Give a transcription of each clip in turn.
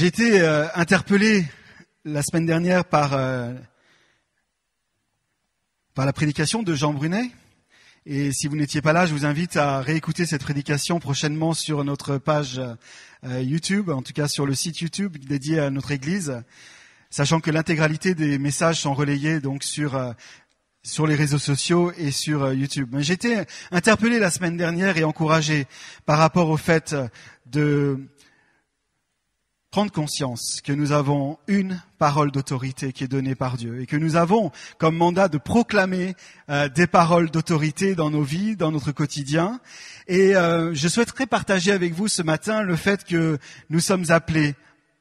J'ai été euh, interpellé la semaine dernière par, euh, par la prédication de Jean Brunet. Et si vous n'étiez pas là, je vous invite à réécouter cette prédication prochainement sur notre page euh, YouTube, en tout cas sur le site YouTube dédié à notre Église, sachant que l'intégralité des messages sont relayés donc sur sur les réseaux sociaux et sur YouTube. J'ai été interpellé la semaine dernière et encouragé par rapport au fait de prendre conscience que nous avons une parole d'autorité qui est donnée par Dieu et que nous avons comme mandat de proclamer euh, des paroles d'autorité dans nos vies, dans notre quotidien. Et euh, je souhaiterais partager avec vous ce matin le fait que nous sommes appelés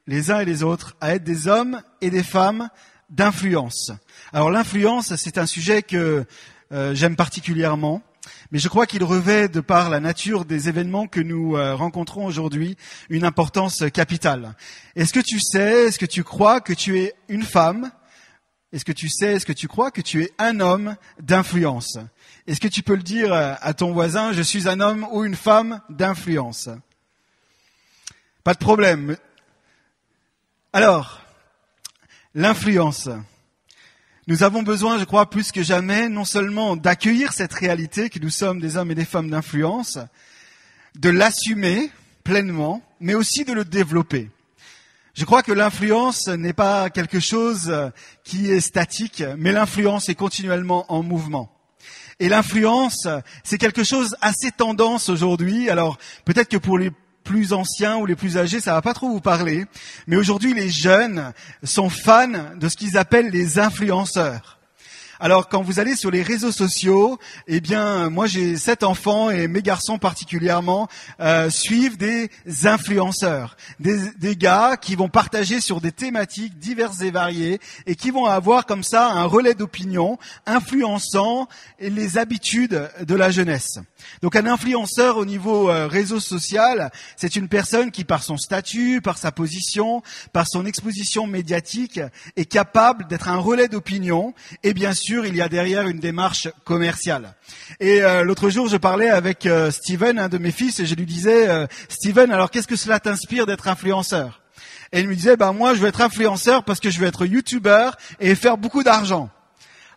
les uns et les autres à être des hommes et des femmes d'influence. Alors l'influence, c'est un sujet que euh, j'aime particulièrement mais je crois qu'il revêt, de par la nature des événements que nous euh, rencontrons aujourd'hui, une importance capitale. Est-ce que tu sais, est-ce que tu crois que tu es une femme Est-ce que tu sais, est-ce que tu crois que tu es un homme d'influence Est-ce que tu peux le dire euh, à ton voisin, je suis un homme ou une femme d'influence Pas de problème. Alors, l'influence. Nous avons besoin, je crois, plus que jamais, non seulement d'accueillir cette réalité que nous sommes des hommes et des femmes d'influence, de l'assumer pleinement, mais aussi de le développer. Je crois que l'influence n'est pas quelque chose qui est statique, mais l'influence est continuellement en mouvement. Et l'influence, c'est quelque chose assez tendance aujourd'hui. Alors peut-être que pour les plus anciens ou les plus âgés, ça va pas trop vous parler. Mais aujourd'hui, les jeunes sont fans de ce qu'ils appellent les influenceurs. Alors quand vous allez sur les réseaux sociaux, eh bien moi j'ai sept enfants et mes garçons particulièrement euh, suivent des influenceurs, des, des gars qui vont partager sur des thématiques diverses et variées et qui vont avoir comme ça un relais d'opinion influençant les habitudes de la jeunesse. Donc un influenceur au niveau euh, réseau social, c'est une personne qui par son statut, par sa position, par son exposition médiatique est capable d'être un relais d'opinion et bien sûr il y a derrière une démarche commerciale. Et euh, l'autre jour, je parlais avec euh, Steven, un de mes fils, et je lui disais, euh, Steven, alors qu'est-ce que cela t'inspire d'être influenceur Et il me disait, ben moi, je veux être influenceur parce que je veux être youtubeur et faire beaucoup d'argent.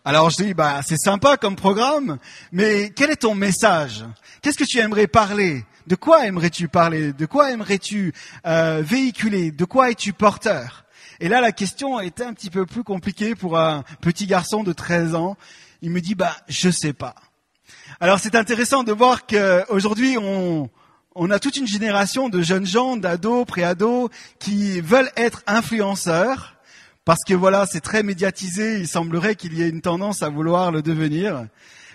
Alors je dis, bah, c'est sympa comme programme, mais quel est ton message Qu'est-ce que tu aimerais parler De quoi aimerais-tu parler De quoi aimerais-tu véhiculer De quoi es-tu porteur et là, la question était un petit peu plus compliquée pour un petit garçon de 13 ans. Il me dit, bah, je sais pas. Alors, c'est intéressant de voir qu'aujourd'hui, on, a toute une génération de jeunes gens, d'ados, préados, qui veulent être influenceurs, parce que voilà, c'est très médiatisé, il semblerait qu'il y ait une tendance à vouloir le devenir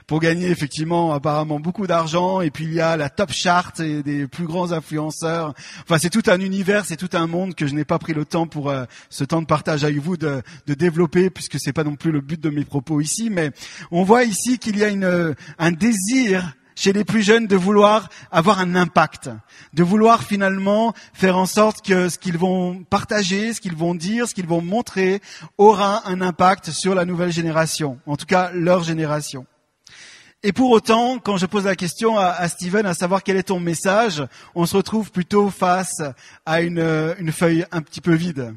pour gagner effectivement apparemment beaucoup d'argent. Et puis il y a la top chart et des plus grands influenceurs. Enfin, c'est tout un univers, c'est tout un monde que je n'ai pas pris le temps pour euh, ce temps de partage avec vous de, de développer, puisque c'est pas non plus le but de mes propos ici. Mais on voit ici qu'il y a euh, un désir chez les plus jeunes de vouloir avoir un impact, de vouloir finalement faire en sorte que ce qu'ils vont partager, ce qu'ils vont dire, ce qu'ils vont montrer aura un impact sur la nouvelle génération, en tout cas leur génération. Et pour autant, quand je pose la question à, Steven, à savoir quel est ton message, on se retrouve plutôt face à euh, une, feuille un petit peu vide.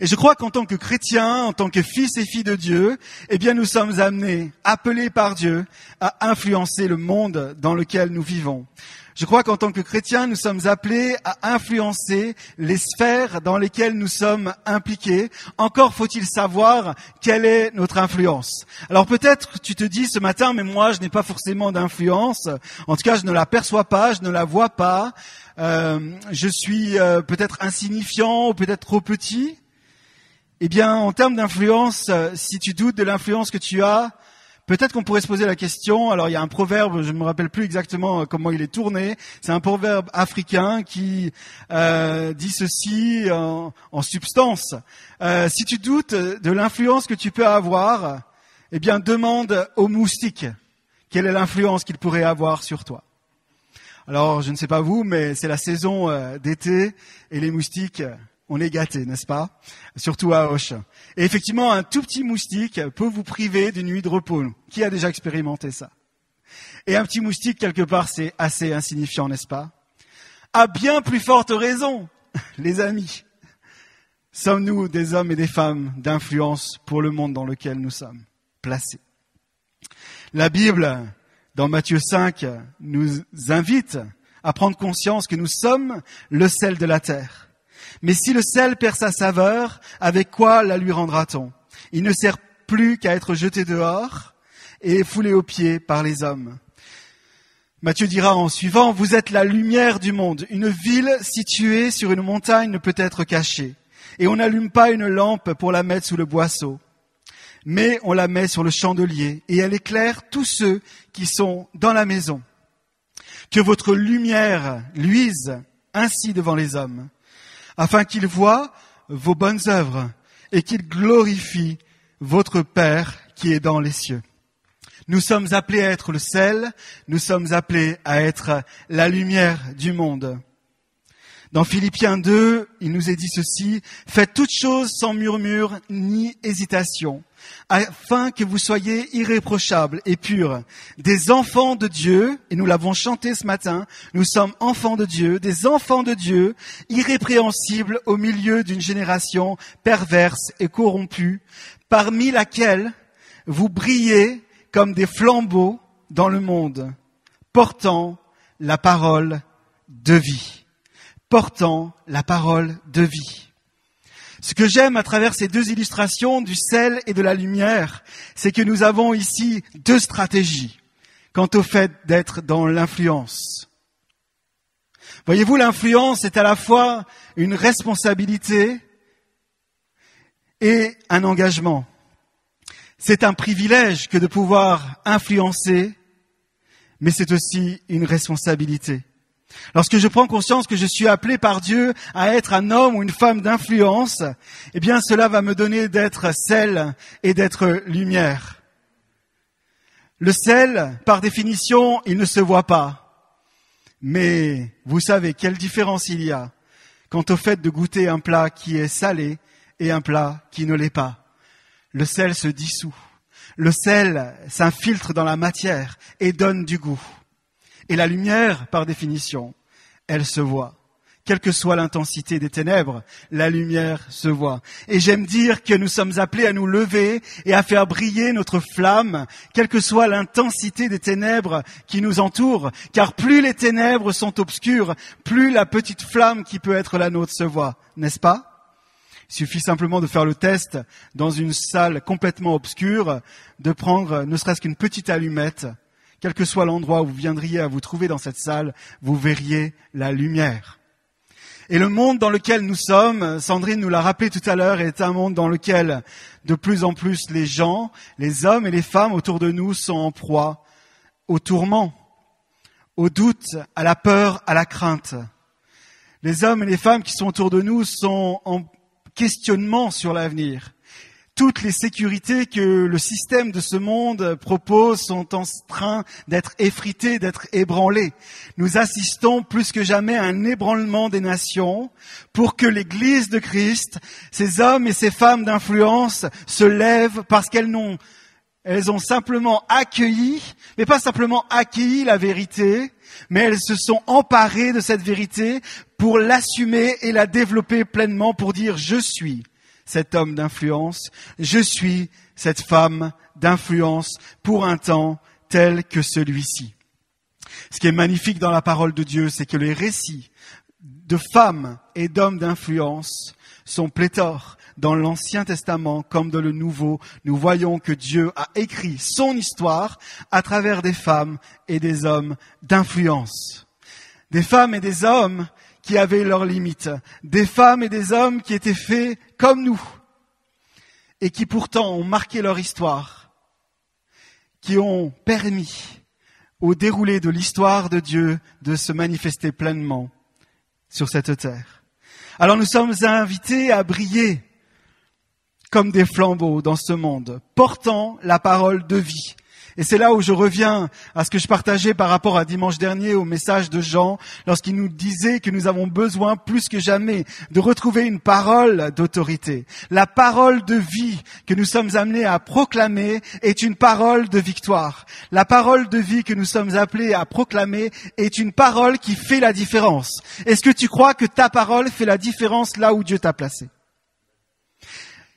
Et je crois qu'en tant que chrétien, en tant que fils et fille de Dieu, eh bien, nous sommes amenés, appelés par Dieu, à influencer le monde dans lequel nous vivons. Je crois qu'en tant que chrétien, nous sommes appelés à influencer les sphères dans lesquelles nous sommes impliqués. Encore faut-il savoir quelle est notre influence. Alors peut-être tu te dis ce matin, mais moi je n'ai pas forcément d'influence. En tout cas, je ne la perçois pas, je ne la vois pas. Euh, je suis euh, peut-être insignifiant ou peut-être trop petit. Eh bien, en termes d'influence, euh, si tu doutes de l'influence que tu as, Peut-être qu'on pourrait se poser la question, alors il y a un proverbe, je ne me rappelle plus exactement euh, comment il est tourné, c'est un proverbe africain qui euh, dit ceci en, substance. Euh, si tu doutes de l'influence que tu peux avoir, eh bien demande aux moustiques quelle est l'influence qu'ils pourraient avoir sur toi. Alors je ne sais pas vous, mais c'est la saison d'été et les moustiques on est gâté, n'est-ce pas Surtout à Hoche. Et effectivement, un tout petit moustique peut vous priver d'une nuit de repos. Qui a déjà expérimenté ça Et un petit moustique, quelque part, c'est assez insignifiant, n'est-ce pas À bien plus forte raison, les amis, sommes-nous des hommes et des femmes d'influence pour le monde dans lequel nous sommes placés La Bible, dans Matthieu 5, nous invite à prendre conscience que nous sommes le sel de la terre mais si le sel perd sa saveur, avec quoi la lui rendra-t-on Il ne sert plus qu'à être jeté dehors et foulé aux pieds par les hommes. Matthieu dira en suivant, Vous êtes la lumière du monde. Une ville située sur une montagne ne peut être cachée. Et on n'allume pas une lampe pour la mettre sous le boisseau, mais on la met sur le chandelier, et elle éclaire tous ceux qui sont dans la maison. Que votre lumière luise ainsi devant les hommes afin qu'il voie vos bonnes œuvres et qu'il glorifie votre Père qui est dans les cieux. Nous sommes appelés à être le sel, nous sommes appelés à être la lumière du monde. Dans Philippiens 2, il nous est dit ceci, faites toutes choses sans murmure ni hésitation, afin que vous soyez irréprochables et purs, des enfants de Dieu, et nous l'avons chanté ce matin, nous sommes enfants de Dieu, des enfants de Dieu, irrépréhensibles au milieu d'une génération perverse et corrompue, parmi laquelle vous brillez comme des flambeaux dans le monde, portant la parole de vie, portant la parole de vie. Ce que j'aime à travers ces deux illustrations du sel et de la lumière, c'est que nous avons ici deux stratégies quant au fait d'être dans l'influence. Voyez-vous, l'influence est à la fois une responsabilité et un engagement. C'est un privilège que de pouvoir influencer, mais c'est aussi une responsabilité. Lorsque je prends conscience que je suis appelé par Dieu à être un homme ou une femme d'influence, eh bien cela va me donner d'être sel et d'être lumière. Le sel, par définition, il ne se voit pas. Mais vous savez quelle différence il y a quant au fait de goûter un plat qui est salé et un plat qui ne l'est pas. Le sel se dissout. Le sel s'infiltre dans la matière et donne du goût. Et la lumière, par définition, elle se voit. Quelle que soit l'intensité des ténèbres, la lumière se voit. Et j'aime dire que nous sommes appelés à nous lever et à faire briller notre flamme, quelle que soit l'intensité des ténèbres qui nous entourent, car plus les ténèbres sont obscures, plus la petite flamme qui peut être la nôtre se voit, n'est-ce pas il suffit simplement de faire le test dans une salle complètement obscure, de prendre ne serait-ce qu'une petite allumette quel que soit l'endroit où vous viendriez à vous trouver dans cette salle, vous verriez la lumière. Et le monde dans lequel nous sommes, Sandrine nous l'a rappelé tout à l'heure, est un monde dans lequel de plus en plus les gens, les hommes et les femmes autour de nous sont en proie au tourment, au doute, à la peur, à la crainte. Les hommes et les femmes qui sont autour de nous sont en questionnement sur l'avenir toutes les sécurités que le système de ce monde propose sont en train d'être effritées, d'être ébranlées. Nous assistons plus que jamais à un ébranlement des nations pour que l'Église de Christ, ces hommes et ces femmes d'influence se lèvent parce qu'elles n'ont, elles ont simplement accueilli, mais pas simplement accueilli la vérité, mais elles se sont emparées de cette vérité pour l'assumer et la développer pleinement pour dire je suis cet homme d'influence, je suis cette femme d'influence pour un temps tel que celui-ci. Ce qui est magnifique dans la parole de Dieu, c'est que les récits de femmes et d'hommes d'influence sont pléthores. Dans l'Ancien Testament comme dans le Nouveau, nous voyons que Dieu a écrit son histoire à travers des femmes et des hommes d'influence. Des femmes et des hommes qui avaient leurs limites, des femmes et des hommes qui étaient faits comme nous, et qui pourtant ont marqué leur histoire, qui ont permis au déroulé de l'histoire de Dieu de se manifester pleinement sur cette terre. Alors nous sommes invités à briller comme des flambeaux dans ce monde, portant la parole de vie, et c'est là où je reviens à ce que je partageais par rapport à dimanche dernier au message de Jean, lorsqu'il nous disait que nous avons besoin plus que jamais de retrouver une parole d'autorité. La parole de vie que nous sommes amenés à proclamer est une parole de victoire. La parole de vie que nous sommes appelés à proclamer est une parole qui fait la différence. Est-ce que tu crois que ta parole fait la différence là où Dieu t'a placé?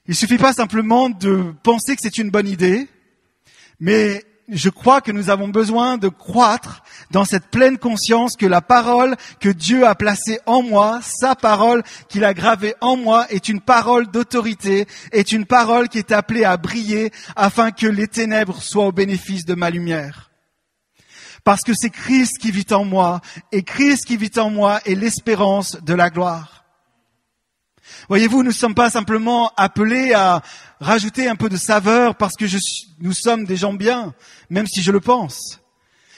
Il suffit pas simplement de penser que c'est une bonne idée, mais je crois que nous avons besoin de croître dans cette pleine conscience que la parole que Dieu a placée en moi, sa parole qu'il a gravée en moi, est une parole d'autorité, est une parole qui est appelée à briller afin que les ténèbres soient au bénéfice de ma lumière. Parce que c'est Christ qui vit en moi, et Christ qui vit en moi est l'espérance de la gloire. Voyez-vous, nous ne sommes pas simplement appelés à rajouter un peu de saveur parce que nous sommes des gens bien, même si je le pense.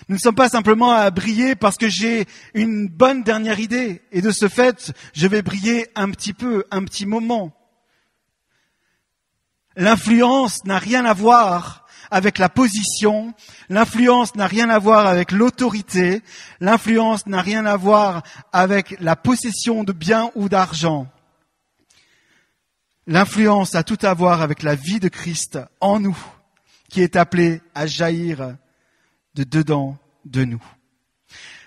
Nous ne sommes pas simplement à briller parce que j'ai une bonne dernière idée et de ce fait, je vais briller un petit peu, un petit moment. L'influence n'a rien à voir avec la position, l'influence n'a rien à voir avec l'autorité, l'influence n'a rien à voir avec la possession de biens ou d'argent. L'influence a tout à voir avec la vie de Christ en nous, qui est appelée à jaillir de dedans de nous.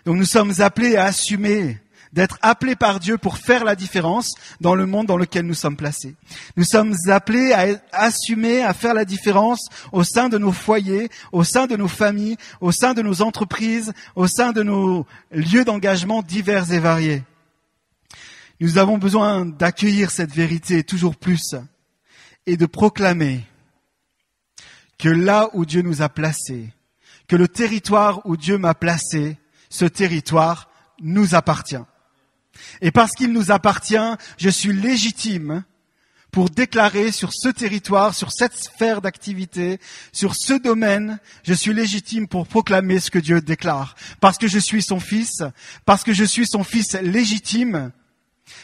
Donc nous sommes appelés à assumer, d'être appelés par Dieu pour faire la différence dans le monde dans lequel nous sommes placés. Nous sommes appelés à assumer, à faire la différence au sein de nos foyers, au sein de nos familles, au sein de nos entreprises, au sein de nos lieux d'engagement divers et variés. Nous avons besoin d'accueillir cette vérité toujours plus et de proclamer que là où Dieu nous a placés, que le territoire où Dieu m'a placé, ce territoire nous appartient. Et parce qu'il nous appartient, je suis légitime pour déclarer sur ce territoire, sur cette sphère d'activité, sur ce domaine, je suis légitime pour proclamer ce que Dieu déclare. Parce que je suis son fils, parce que je suis son fils légitime,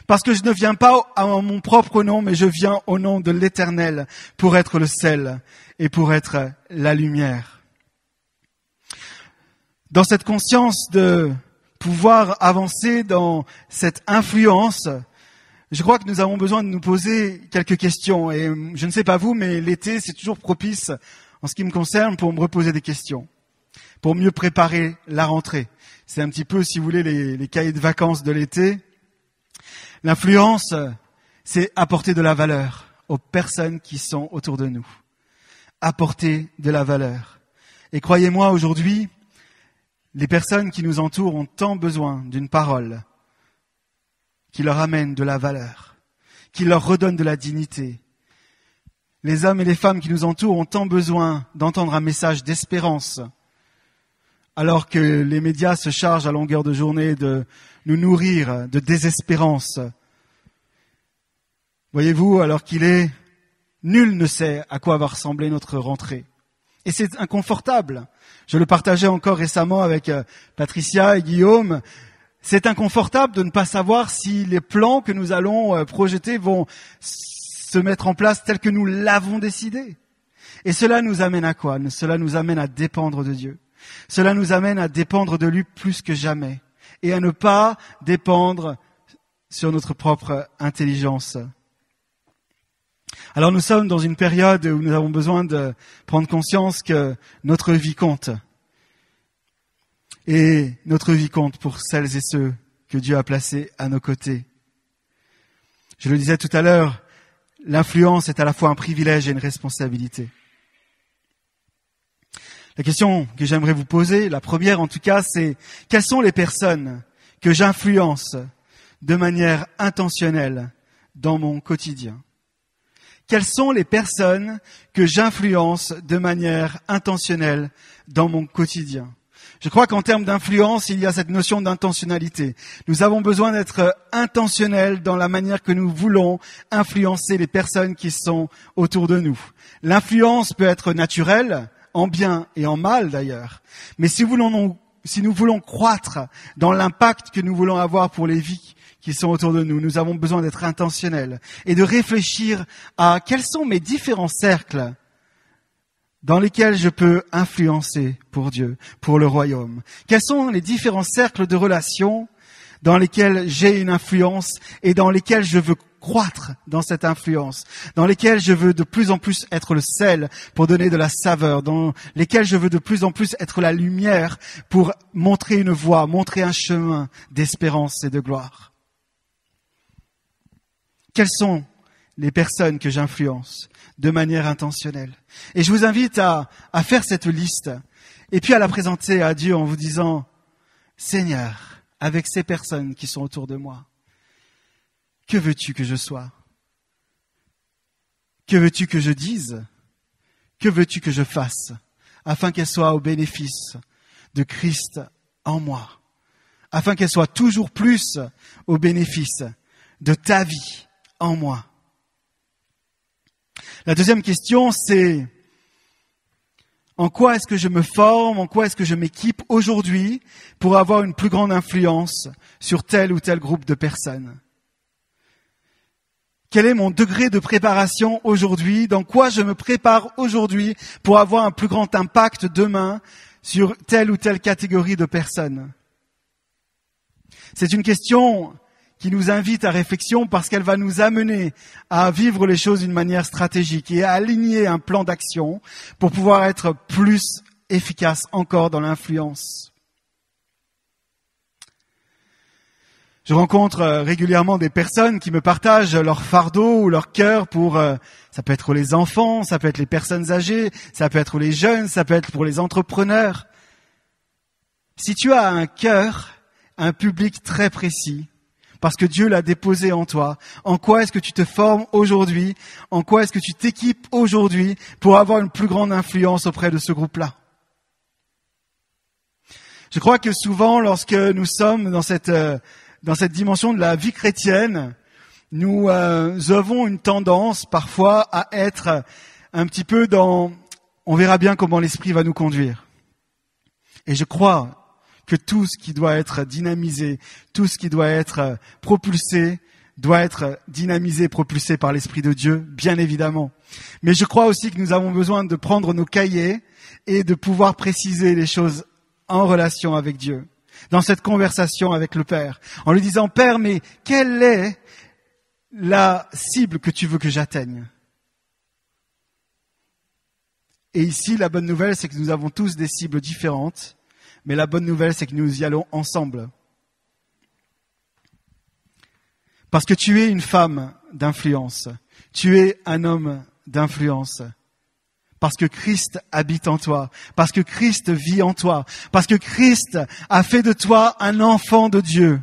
parce que je ne viens pas en mon propre nom, mais je viens au nom de l'Éternel pour être le sel et pour être la lumière. Dans cette conscience de pouvoir avancer dans cette influence, je crois que nous avons besoin de nous poser quelques questions. Et je ne sais pas vous, mais l'été, c'est toujours propice, en ce qui me concerne, pour me reposer des questions, pour mieux préparer la rentrée. C'est un petit peu, si vous voulez, les cahiers de vacances de l'été. L'influence, c'est apporter de la valeur aux personnes qui sont autour de nous. Apporter de la valeur. Et croyez-moi, aujourd'hui, les personnes qui nous entourent ont tant besoin d'une parole qui leur amène de la valeur, qui leur redonne de la dignité. Les hommes et les femmes qui nous entourent ont tant besoin d'entendre un message d'espérance, alors que les médias se chargent à longueur de journée de nous nourrir de désespérance. Voyez-vous, alors qu'il est, nul ne sait à quoi va ressembler notre rentrée. Et c'est inconfortable. Je le partageais encore récemment avec euh, Patricia et Guillaume. C'est inconfortable de ne pas savoir si les plans que nous allons euh, projeter vont se mettre en place tels que nous l'avons décidé. Et cela nous amène à quoi Cela nous amène à dépendre de Dieu. Cela nous amène à dépendre de lui plus que jamais et à ne pas dépendre sur notre propre intelligence. Alors nous sommes dans une période où nous avons besoin de prendre conscience que notre vie compte. Et notre vie compte pour celles et ceux que Dieu a placés à nos côtés. Je le disais tout à l'heure, l'influence est à la fois un privilège et une responsabilité. La question que j'aimerais vous poser, la première en tout cas, c'est quelles sont les personnes que j'influence de manière intentionnelle dans mon quotidien Quelles sont les personnes que j'influence de manière intentionnelle dans mon quotidien je crois qu'en termes d'influence, il y a cette notion d'intentionnalité. Nous avons besoin d'être intentionnels dans la manière que nous voulons influencer les personnes qui sont autour de nous. L'influence peut être naturelle, en bien et en mal d'ailleurs. Mais si, nous voulons croître dans l'impact que nous voulons avoir pour les vies qui sont autour de nous, nous avons besoin d'être intentionnels et de réfléchir à quels sont mes différents cercles dans lesquels je peux influencer pour Dieu, pour le royaume. Quels sont les différents cercles de relations dans lesquels j'ai une influence et dans lesquels je veux croître dans cette influence, dans lesquelles je veux de plus en plus être le sel pour donner de la saveur, dans lesquelles je veux de plus en plus être la lumière pour montrer une voie, montrer un chemin d'espérance et de gloire. Quelles sont les personnes que j'influence de manière intentionnelle Et je vous invite à, à faire cette liste et puis à la présenter à Dieu en vous disant, Seigneur, avec ces personnes qui sont autour de moi, que veux-tu que je sois Que veux-tu que je dise Que veux-tu que je fasse Afin qu'elle soit au bénéfice de Christ en moi. Afin qu'elle soit toujours plus au bénéfice de ta vie en moi. La deuxième question, c'est en quoi est-ce que je me forme, en quoi est-ce que je m'équipe aujourd'hui pour avoir une plus grande influence sur tel ou tel groupe de personnes quel est mon degré de préparation aujourd'hui Dans quoi je me prépare aujourd'hui pour avoir un plus grand impact demain sur telle ou telle catégorie de personnes C'est une question qui nous invite à réflexion parce qu'elle va nous amener à vivre les choses d'une manière stratégique et à aligner un plan d'action pour pouvoir être plus efficace encore dans l'influence. Je rencontre euh, régulièrement des personnes qui me partagent leur fardeau ou leur cœur pour, euh, ça peut être les enfants, ça peut être les personnes âgées, ça peut être les jeunes, ça peut être pour les entrepreneurs. Si tu as un cœur, un public très précis, parce que Dieu l'a déposé en toi, en quoi est-ce que tu te formes aujourd'hui, en quoi est-ce que tu t'équipes aujourd'hui pour avoir une plus grande influence auprès de ce groupe-là Je crois que souvent, lorsque nous sommes dans cette euh, dans cette dimension de la vie chrétienne, nous euh, avons une tendance parfois à être un petit peu dans on verra bien comment l'esprit va nous conduire. Et je crois que tout ce qui doit être dynamisé, tout ce qui doit être propulsé, doit être dynamisé, propulsé par l'Esprit de Dieu, bien évidemment. Mais je crois aussi que nous avons besoin de prendre nos cahiers et de pouvoir préciser les choses en relation avec Dieu dans cette conversation avec le Père, en lui disant, Père, mais quelle est la cible que tu veux que j'atteigne Et ici, la bonne nouvelle, c'est que nous avons tous des cibles différentes, mais la bonne nouvelle, c'est que nous y allons ensemble. Parce que tu es une femme d'influence, tu es un homme d'influence parce que Christ habite en toi, parce que Christ vit en toi, parce que Christ a fait de toi un enfant de Dieu.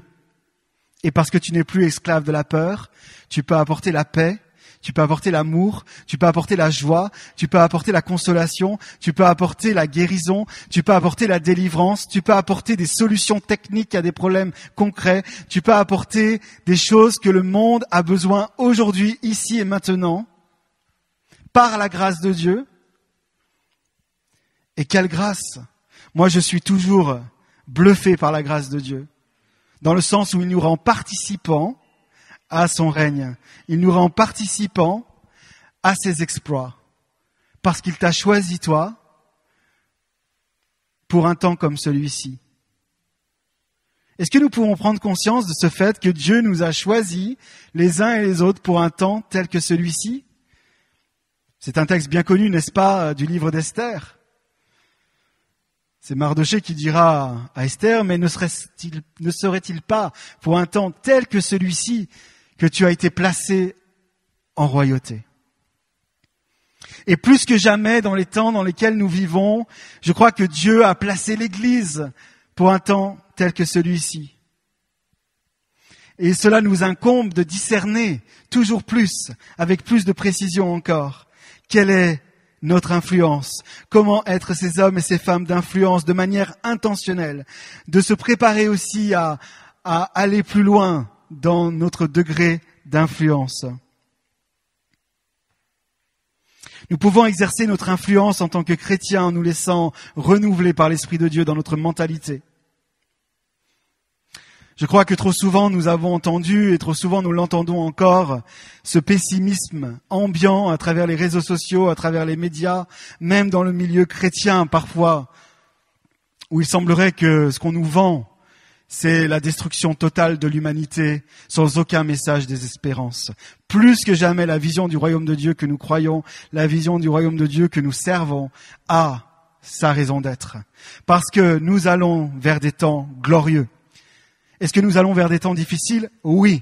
Et parce que tu n'es plus esclave de la peur, tu peux apporter la paix, tu peux apporter l'amour, tu peux apporter la joie, tu peux apporter la consolation, tu peux apporter la guérison, tu peux apporter la délivrance, tu peux apporter des solutions techniques à des problèmes concrets, tu peux apporter des choses que le monde a besoin aujourd'hui, ici et maintenant, par la grâce de Dieu et quelle grâce Moi, je suis toujours bluffé par la grâce de Dieu, dans le sens où il nous rend participants à son règne. Il nous rend participants à ses exploits, parce qu'il t'a choisi, toi, pour un temps comme celui-ci. Est-ce que nous pouvons prendre conscience de ce fait que Dieu nous a choisis les uns et les autres pour un temps tel que celui-ci C'est un texte bien connu, n'est-ce pas, euh, du livre d'Esther c'est Mardoché qui dira à Esther, mais ne serait-il, ne serait-il pas pour un temps tel que celui-ci que tu as été placé en royauté? Et plus que jamais, dans les temps dans lesquels nous vivons, je crois que Dieu a placé l'Église pour un temps tel que celui-ci. Et cela nous incombe de discerner toujours plus, avec plus de précision encore, quelle est notre influence, comment être ces hommes et ces femmes d'influence de manière intentionnelle, de se préparer aussi à, aller plus loin dans notre degré d'influence. Nous pouvons exercer notre influence en tant que chrétiens en nous laissant renouveler par l'Esprit de Dieu dans notre mentalité, je crois que trop souvent nous avons entendu, et trop souvent nous l'entendons encore, ce pessimisme ambiant à travers les réseaux sociaux, à travers les médias, même dans le milieu chrétien parfois, où il semblerait que ce qu'on nous vend, c'est la destruction totale de l'humanité sans aucun message des espérances. Plus que jamais, la vision du royaume de Dieu que nous croyons, la vision du royaume de Dieu que nous servons a sa raison d'être. Parce que nous allons vers des temps glorieux. Est-ce que nous allons vers des temps difficiles Oui.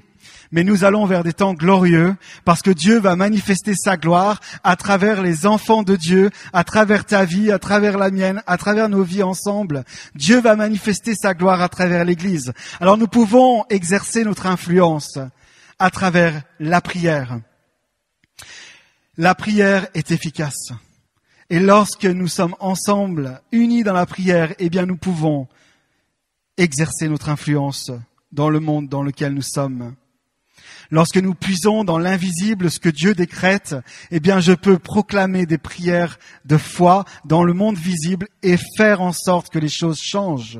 Mais nous allons vers des temps glorieux parce que Dieu va manifester sa gloire à travers les enfants de Dieu, à travers ta vie, à travers la mienne, à travers nos vies ensemble. Dieu va manifester sa gloire à travers l'Église. Alors nous pouvons exercer notre influence à travers la prière. La prière est efficace. Et lorsque nous sommes ensemble, unis dans la prière, eh bien, nous pouvons exercer notre influence dans le monde dans lequel nous sommes. Lorsque nous puisons dans l'invisible ce que Dieu décrète, eh bien, je peux proclamer des prières de foi dans le monde visible et faire en sorte que les choses changent.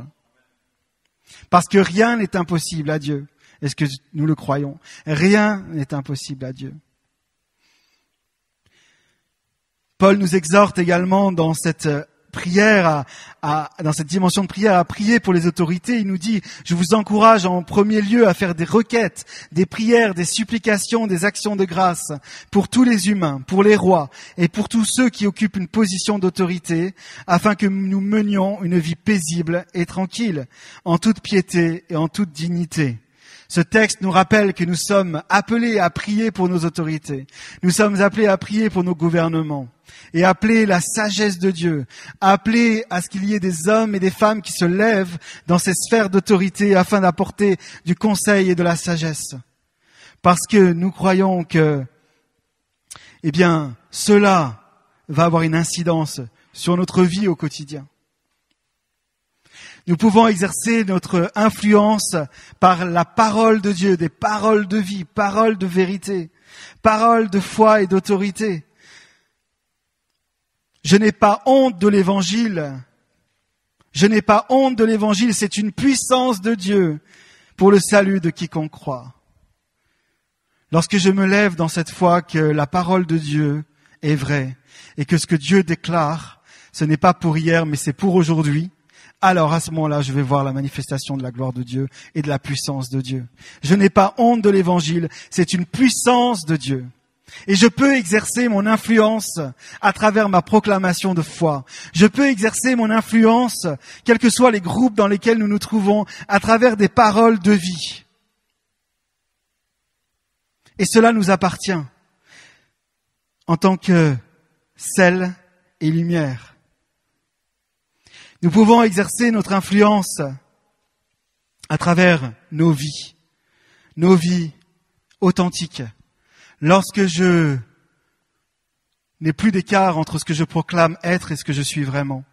Parce que rien n'est impossible à Dieu. Est-ce que nous le croyons? Rien n'est impossible à Dieu. Paul nous exhorte également dans cette prière, dans cette dimension de prière, à prier pour les autorités. Il nous dit, je vous encourage en premier lieu à faire des requêtes, des prières, des supplications, des actions de grâce pour tous les humains, pour les rois et pour tous ceux qui occupent une position d'autorité, afin que nous menions une vie paisible et tranquille, en toute piété et en toute dignité. Ce texte nous rappelle que nous sommes appelés à prier pour nos autorités. Nous sommes appelés à prier pour nos gouvernements et appeler la sagesse de Dieu, appeler à ce qu'il y ait des hommes et des femmes qui se lèvent dans ces sphères d'autorité afin d'apporter du conseil et de la sagesse. Parce que nous croyons que, eh bien, cela va avoir une incidence sur notre vie au quotidien. Nous pouvons exercer notre influence par la parole de Dieu, des paroles de vie, paroles de vérité, paroles de foi et d'autorité. Je n'ai pas honte de l'évangile. Je n'ai pas honte de l'évangile. C'est une puissance de Dieu pour le salut de quiconque croit. Lorsque je me lève dans cette foi que la parole de Dieu est vraie et que ce que Dieu déclare, ce n'est pas pour hier, mais c'est pour aujourd'hui, alors à ce moment-là, je vais voir la manifestation de la gloire de Dieu et de la puissance de Dieu. Je n'ai pas honte de l'évangile, c'est une puissance de Dieu. Et je peux exercer mon influence à travers ma proclamation de foi. Je peux exercer mon influence, quels que soient les groupes dans lesquels nous nous trouvons, à travers des paroles de vie. Et cela nous appartient en tant que sel et lumière. Nous pouvons exercer notre influence à travers nos vies, nos vies authentiques. Lorsque je n'ai plus d'écart entre ce que je proclame être et ce que je suis vraiment.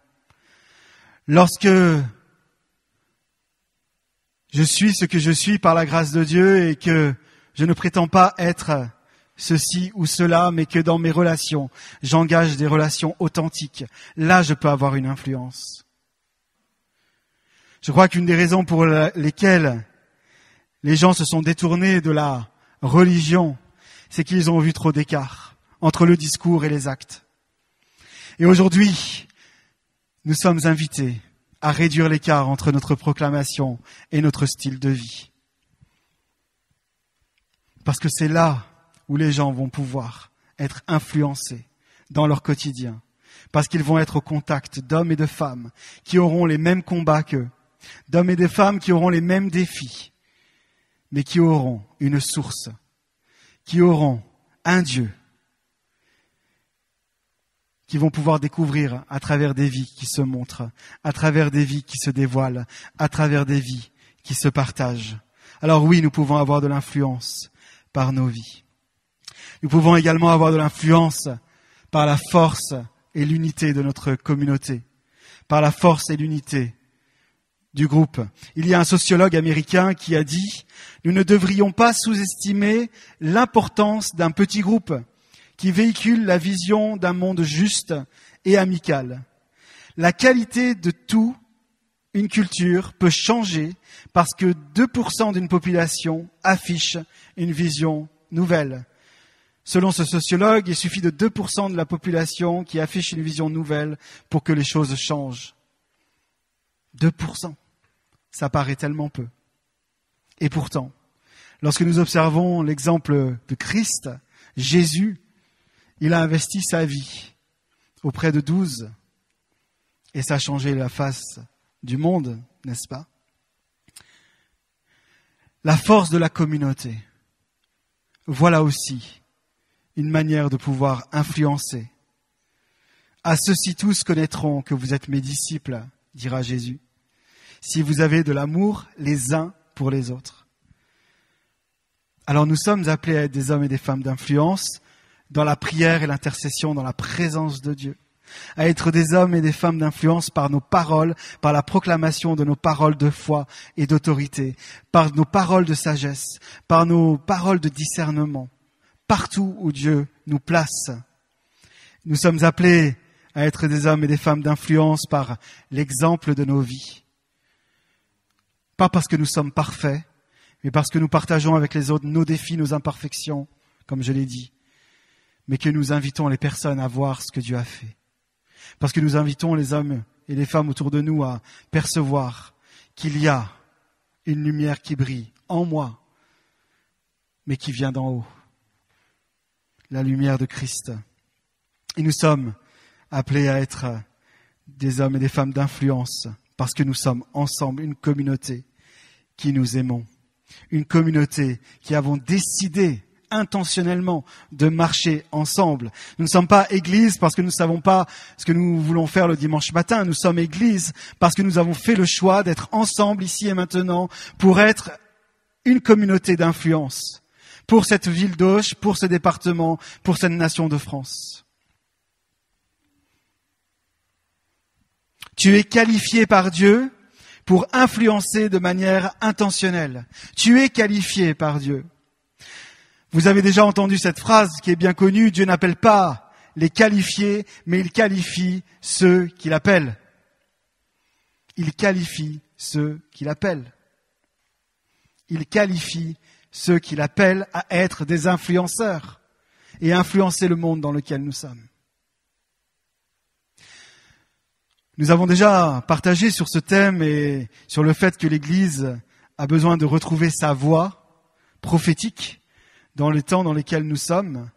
Lorsque je suis ce que je suis par la grâce de Dieu et que je ne prétends pas être ceci ou cela, mais que dans mes relations, j'engage des relations authentiques. Là, je peux avoir une influence. Je crois qu'une des raisons pour lesquelles les gens se sont détournés de la religion, c'est qu'ils ont vu trop d'écart entre le discours et les actes. Et aujourd'hui, nous sommes invités à réduire l'écart entre notre proclamation et notre style de vie. Parce que c'est là où les gens vont pouvoir être influencés dans leur quotidien. Parce qu'ils vont être au contact d'hommes et de femmes qui auront les mêmes combats qu'eux, d'hommes et des femmes qui auront les mêmes défis, mais qui auront une source, qui auront un Dieu, qui vont pouvoir découvrir à travers des vies qui se montrent, à travers des vies qui se dévoilent, à travers des vies qui se partagent. Alors oui, nous pouvons avoir de l'influence par nos vies. Nous pouvons également avoir de l'influence par la force et l'unité de notre communauté, par la force et l'unité groupe. Il y a un sociologue américain qui a dit Nous ne devrions pas sous-estimer l'importance d'un petit groupe qui véhicule la vision d'un monde juste et amical. La qualité de tout une culture peut changer parce que 2% d'une population affiche une vision nouvelle. Selon ce sociologue, il suffit de 2% de la population qui affiche une vision nouvelle pour que les choses changent. 2% ça paraît tellement peu. Et pourtant, lorsque nous observons l'exemple de Christ, Jésus, il a investi sa vie auprès de douze et ça a changé la face du monde, n'est-ce pas La force de la communauté, voilà aussi une manière de pouvoir influencer. À ceux-ci tous connaîtront que vous êtes mes disciples, dira Jésus, si vous avez de l'amour les uns pour les autres. Alors nous sommes appelés à être des hommes et des femmes d'influence dans la prière et l'intercession, dans la présence de Dieu à être des hommes et des femmes d'influence par nos paroles, par la proclamation de nos paroles de foi et d'autorité, par nos paroles de sagesse, par nos paroles de discernement, partout où Dieu nous place. Nous sommes appelés à être des hommes et des femmes d'influence par l'exemple de nos vies, pas parce que nous sommes parfaits, mais parce que nous partageons avec les autres nos défis, nos imperfections, comme je l'ai dit, mais que nous invitons les personnes à voir ce que Dieu a fait. Parce que nous invitons les hommes et les femmes autour de nous à percevoir qu'il y a une lumière qui brille en moi, mais qui vient d'en haut. La lumière de Christ. Et nous sommes appelés à être des hommes et des femmes d'influence parce que nous sommes ensemble une communauté qui nous aimons, une communauté qui avons décidé intentionnellement de marcher ensemble. Nous ne sommes pas église parce que nous ne savons pas ce que nous voulons faire le dimanche matin. Nous sommes église parce que nous avons fait le choix d'être ensemble ici et maintenant pour être une communauté d'influence pour cette ville d'Auch, pour ce département, pour cette nation de France. Tu es qualifié par Dieu pour influencer de manière intentionnelle. Tu es qualifié par Dieu. Vous avez déjà entendu cette phrase qui est bien connue, Dieu n'appelle pas les qualifiés, mais il qualifie ceux qu'il appelle. Il qualifie ceux qu'il appelle. Il qualifie ceux qu'il appelle à être des influenceurs et influencer le monde dans lequel nous sommes. Nous avons déjà partagé sur ce thème et sur le fait que l'Église a besoin de retrouver sa voix prophétique dans les temps dans lesquels nous sommes.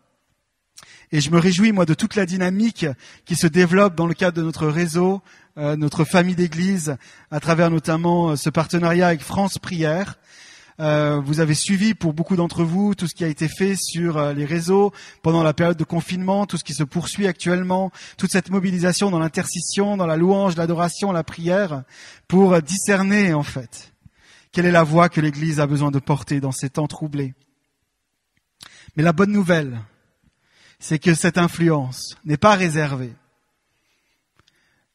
Et je me réjouis, moi, de toute la dynamique qui se développe dans le cadre de notre réseau, euh, notre famille d'église, à travers notamment euh, ce partenariat avec France Prière, euh, vous avez suivi pour beaucoup d'entre vous tout ce qui a été fait sur euh, les réseaux pendant la période de confinement, tout ce qui se poursuit actuellement, toute cette mobilisation dans l'intercession, dans la louange, l'adoration, la prière, pour euh, discerner en fait quelle est la voie que l'Église a besoin de porter dans ces temps troublés. Mais la bonne nouvelle, c'est que cette influence n'est pas réservée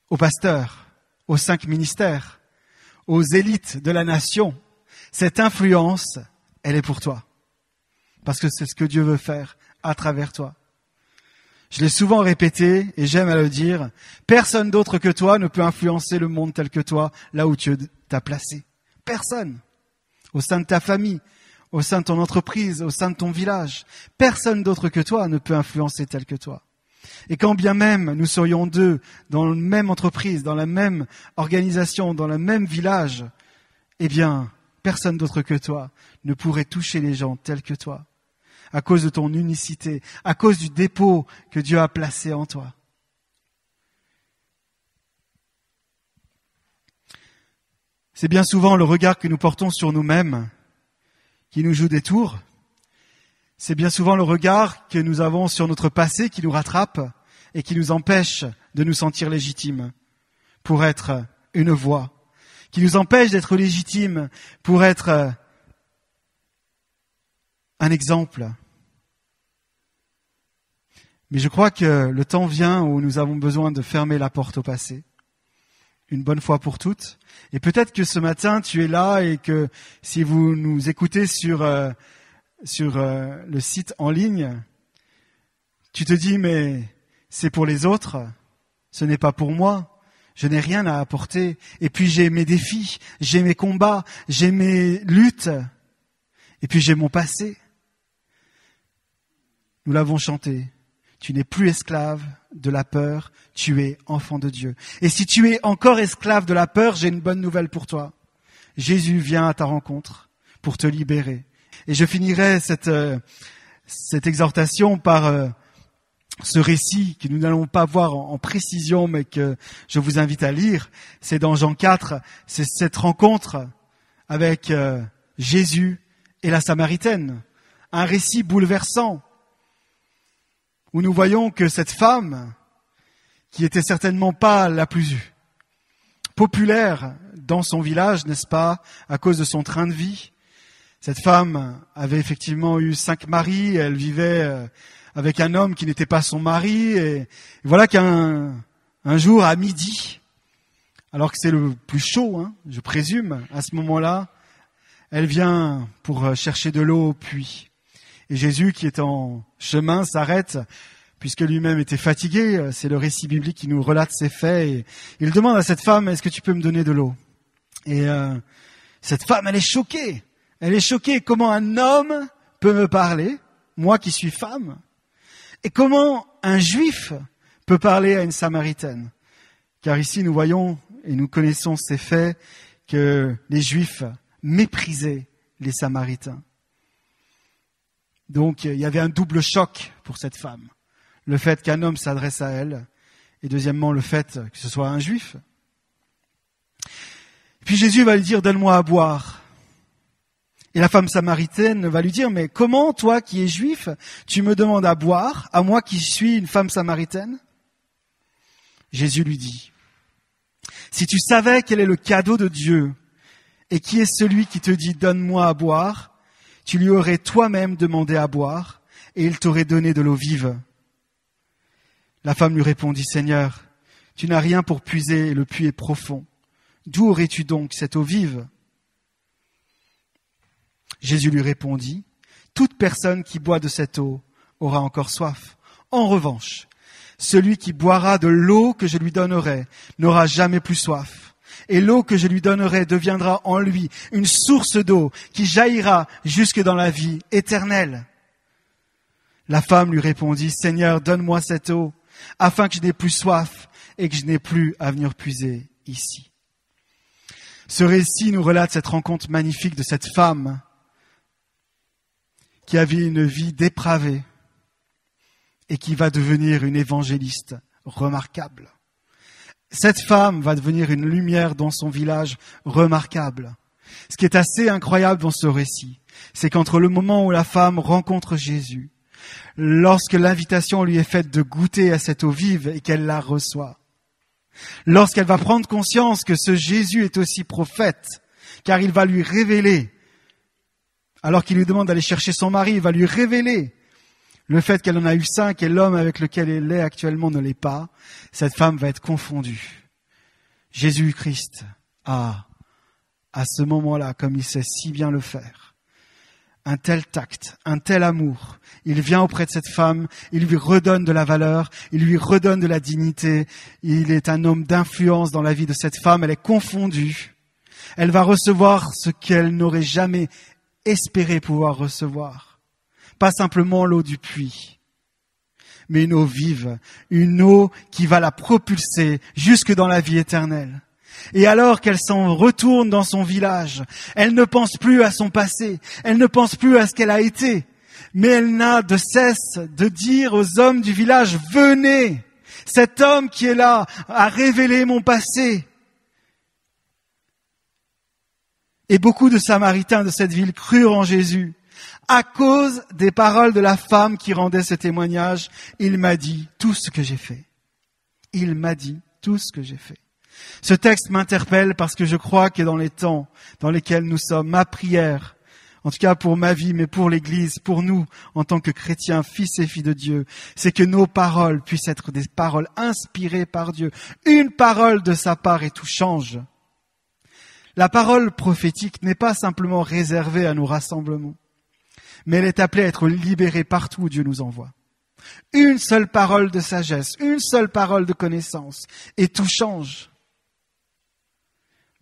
aux pasteurs, aux cinq ministères, aux élites de la nation, cette influence, elle est pour toi. Parce que c'est ce que Dieu veut faire à travers toi. Je l'ai souvent répété et j'aime à le dire, personne d'autre que toi ne peut influencer le monde tel que toi, là où Dieu t'a placé. Personne. Au sein de ta famille, au sein de ton entreprise, au sein de ton village. Personne d'autre que toi ne peut influencer tel que toi. Et quand bien même nous serions deux dans la même entreprise, dans la même organisation, dans le même village, eh bien, personne d'autre que toi ne pourrait toucher les gens tels que toi, à cause de ton unicité, à cause du dépôt que Dieu a placé en toi. C'est bien souvent le regard que nous portons sur nous-mêmes qui nous joue des tours. C'est bien souvent le regard que nous avons sur notre passé qui nous rattrape et qui nous empêche de nous sentir légitimes pour être une voix qui nous empêche d'être légitimes pour être euh, un exemple. Mais je crois que le temps vient où nous avons besoin de fermer la porte au passé, une bonne fois pour toutes. Et peut-être que ce matin, tu es là et que si vous nous écoutez sur, euh, sur euh, le site en ligne, tu te dis, mais c'est pour les autres, ce n'est pas pour moi je n'ai rien à apporter. Et puis j'ai mes défis, j'ai mes combats, j'ai mes luttes, et puis j'ai mon passé. Nous l'avons chanté. Tu n'es plus esclave de la peur, tu es enfant de Dieu. Et si tu es encore esclave de la peur, j'ai une bonne nouvelle pour toi. Jésus vient à ta rencontre pour te libérer. Et je finirai cette, euh, cette exhortation par euh, ce récit que nous n'allons pas voir en, précision, mais que je vous invite à lire, c'est dans Jean 4, c'est cette rencontre avec euh, Jésus et la Samaritaine, un récit bouleversant, où nous voyons que cette femme, qui était certainement pas la plus populaire dans son village, n'est-ce pas, à cause de son train de vie, cette femme avait effectivement eu cinq maris, elle vivait euh, avec un homme qui n'était pas son mari. Et voilà qu'un un jour à midi, alors que c'est le plus chaud, hein, je présume, à ce moment-là, elle vient pour euh, chercher de l'eau au puits. Et Jésus, qui est en chemin, s'arrête, puisque lui-même était fatigué. C'est le récit biblique qui nous relate ces faits. Et il demande à cette femme, est-ce que tu peux me donner de l'eau Et euh, cette femme, elle est choquée. Elle est choquée comment un homme peut me parler, moi qui suis femme. Et comment un juif peut parler à une samaritaine Car ici, nous voyons et nous connaissons ces faits que les juifs méprisaient les samaritains. Donc, il y avait un double choc pour cette femme. Le fait qu'un homme s'adresse à elle, et deuxièmement, le fait que ce soit un juif. Puis Jésus va lui dire, donne-moi à boire. Et la femme samaritaine va lui dire, mais comment toi qui es juif, tu me demandes à boire, à moi qui suis une femme samaritaine Jésus lui dit, si tu savais quel est le cadeau de Dieu et qui est celui qui te dit donne-moi à boire, tu lui aurais toi-même demandé à boire et il t'aurait donné de l'eau vive. La femme lui répondit, Seigneur, tu n'as rien pour puiser et le puits est profond. D'où aurais-tu donc cette eau vive Jésus lui répondit, Toute personne qui boit de cette eau aura encore soif. En revanche, celui qui boira de l'eau que je lui donnerai n'aura jamais plus soif. Et l'eau que je lui donnerai deviendra en lui une source d'eau qui jaillira jusque dans la vie éternelle. La femme lui répondit, Seigneur, donne-moi cette eau, afin que je n'ai plus soif et que je n'ai plus à venir puiser ici. Ce récit nous relate cette rencontre magnifique de cette femme qui avait une vie dépravée et qui va devenir une évangéliste remarquable. Cette femme va devenir une lumière dans son village remarquable. Ce qui est assez incroyable dans ce récit, c'est qu'entre le moment où la femme rencontre Jésus, lorsque l'invitation lui est faite de goûter à cette eau vive et qu'elle la reçoit, lorsqu'elle va prendre conscience que ce Jésus est aussi prophète, car il va lui révéler alors qu'il lui demande d'aller chercher son mari, il va lui révéler le fait qu'elle en a eu cinq et l'homme avec lequel elle est actuellement ne l'est pas. Cette femme va être confondue. Jésus-Christ a, à ce moment-là, comme il sait si bien le faire, un tel tact, un tel amour. Il vient auprès de cette femme, il lui redonne de la valeur, il lui redonne de la dignité. Il est un homme d'influence dans la vie de cette femme. Elle est confondue. Elle va recevoir ce qu'elle n'aurait jamais espérer pouvoir recevoir. Pas simplement l'eau du puits, mais une eau vive, une eau qui va la propulser jusque dans la vie éternelle. Et alors qu'elle s'en retourne dans son village, elle ne pense plus à son passé, elle ne pense plus à ce qu'elle a été, mais elle n'a de cesse de dire aux hommes du village, venez, cet homme qui est là a révélé mon passé, Et beaucoup de Samaritains de cette ville crurent en Jésus. À cause des paroles de la femme qui rendait ce témoignage, il m'a dit tout ce que j'ai fait. Il m'a dit tout ce que j'ai fait. Ce texte m'interpelle parce que je crois que dans les temps dans lesquels nous sommes, ma prière, en tout cas pour ma vie, mais pour l'Église, pour nous en tant que chrétiens, fils et filles de Dieu, c'est que nos paroles puissent être des paroles inspirées par Dieu. Une parole de sa part et tout change. La parole prophétique n'est pas simplement réservée à nos rassemblements, mais elle est appelée à être libérée partout où Dieu nous envoie. Une seule parole de sagesse, une seule parole de connaissance, et tout change.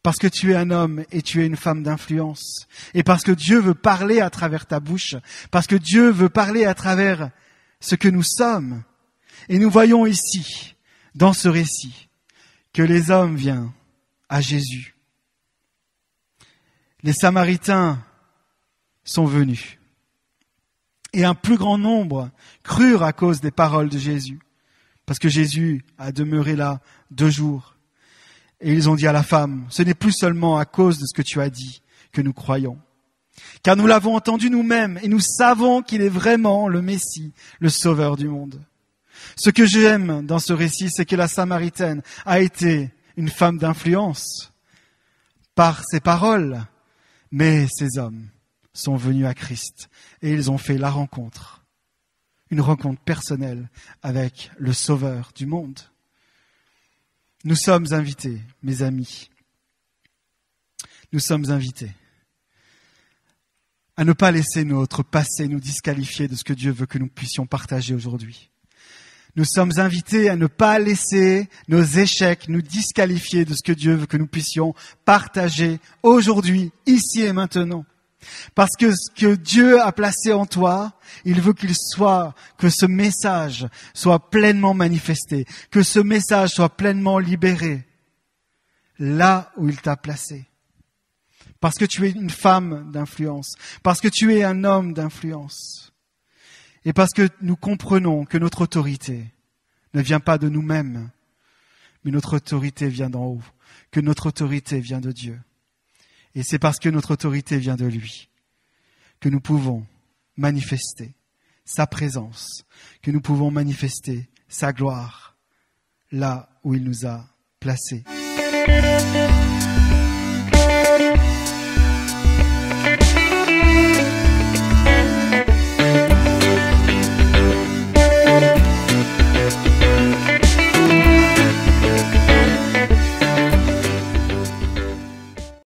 Parce que tu es un homme et tu es une femme d'influence, et parce que Dieu veut parler à travers ta bouche, parce que Dieu veut parler à travers ce que nous sommes. Et nous voyons ici, dans ce récit, que les hommes viennent à Jésus les Samaritains sont venus. Et un plus grand nombre crurent à cause des paroles de Jésus, parce que Jésus a demeuré là deux jours. Et ils ont dit à la femme, ce n'est plus seulement à cause de ce que tu as dit que nous croyons, car nous l'avons entendu nous-mêmes et nous savons qu'il est vraiment le Messie, le Sauveur du monde. Ce que j'aime dans ce récit, c'est que la Samaritaine a été une femme d'influence par ses paroles, mais ces hommes sont venus à Christ et ils ont fait la rencontre, une rencontre personnelle avec le Sauveur du monde. Nous sommes invités, mes amis, nous sommes invités à ne pas laisser notre passé nous disqualifier de ce que Dieu veut que nous puissions partager aujourd'hui. Nous sommes invités à ne pas laisser nos échecs nous disqualifier de ce que Dieu veut que nous puissions partager aujourd'hui, ici et maintenant. Parce que ce que Dieu a placé en toi, il veut qu'il soit, que ce message soit pleinement manifesté, que ce message soit pleinement libéré là où il t'a placé. Parce que tu es une femme d'influence, parce que tu es un homme d'influence et parce que nous comprenons que notre autorité ne vient pas de nous-mêmes, mais notre autorité vient d'en haut, que notre autorité vient de Dieu. Et c'est parce que notre autorité vient de lui que nous pouvons manifester sa présence, que nous pouvons manifester sa gloire là où il nous a placés.